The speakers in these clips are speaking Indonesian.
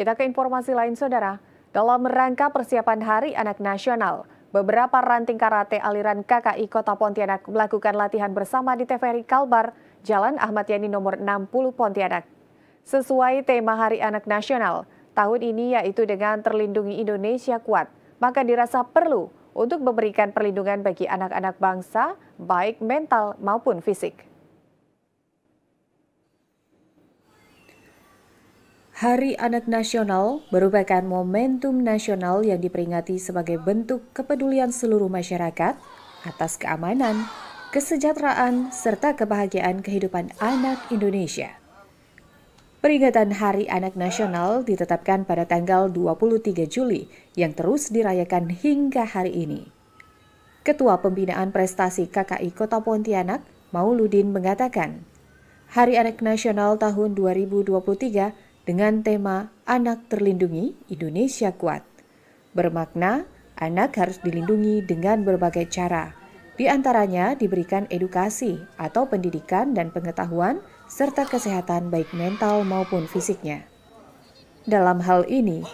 Kita ke informasi lain, Saudara. Dalam rangka persiapan Hari Anak Nasional, beberapa ranting karate aliran KKI Kota Pontianak melakukan latihan bersama di TVRI Kalbar, Jalan Ahmad Yani nomor 60 Pontianak. Sesuai tema Hari Anak Nasional, tahun ini yaitu dengan terlindungi Indonesia kuat, maka dirasa perlu untuk memberikan perlindungan bagi anak-anak bangsa, baik mental maupun fisik. Hari Anak Nasional merupakan momentum nasional yang diperingati sebagai bentuk kepedulian seluruh masyarakat atas keamanan, kesejahteraan, serta kebahagiaan kehidupan anak Indonesia. Peringatan Hari Anak Nasional ditetapkan pada tanggal 23 Juli yang terus dirayakan hingga hari ini. Ketua Pembinaan Prestasi KKI Kota Pontianak, Mauludin mengatakan, Hari Anak Nasional tahun 2023 dengan tema Anak Terlindungi Indonesia Kuat. Bermakna, anak harus dilindungi dengan berbagai cara. Di antaranya diberikan edukasi atau pendidikan dan pengetahuan serta kesehatan baik mental maupun fisiknya. Dalam hal ini,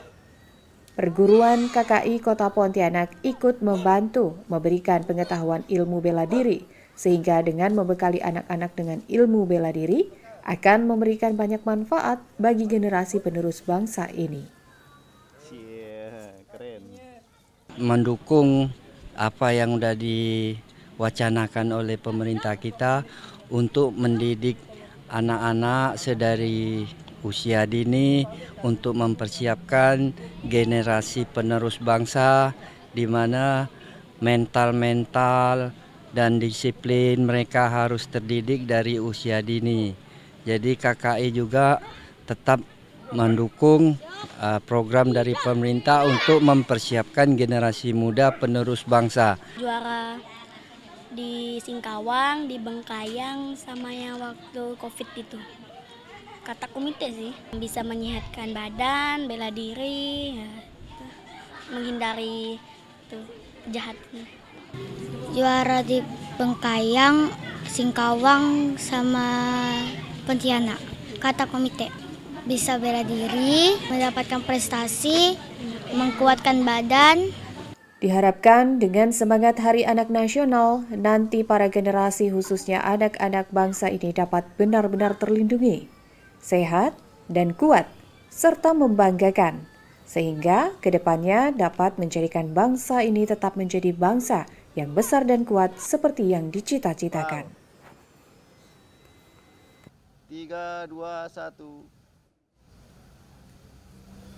perguruan KKI Kota Pontianak ikut membantu memberikan pengetahuan ilmu bela diri sehingga dengan membekali anak-anak dengan ilmu bela diri, akan memberikan banyak manfaat bagi generasi penerus bangsa ini. Mendukung apa yang sudah diwacanakan oleh pemerintah kita untuk mendidik anak-anak sedari usia dini untuk mempersiapkan generasi penerus bangsa di mana mental-mental dan disiplin mereka harus terdidik dari usia dini. Jadi KKI juga tetap mendukung uh, program dari pemerintah untuk mempersiapkan generasi muda penerus bangsa. Juara di Singkawang, di Bengkayang, sama yang waktu COVID itu. Kata komite sih, bisa menyehatkan badan, bela diri, ya, itu. menghindari itu jahatnya. Juara di Bengkayang, Singkawang, sama Pontianak. Kata komite, bisa bela diri, mendapatkan prestasi, mengkuatkan badan. Diharapkan dengan semangat Hari Anak Nasional, nanti para generasi khususnya anak-anak bangsa ini dapat benar-benar terlindungi, sehat, dan kuat, serta membanggakan, sehingga kedepannya dapat menjadikan bangsa ini tetap menjadi bangsa yang besar dan kuat seperti yang dicita-citakan tiga dua satu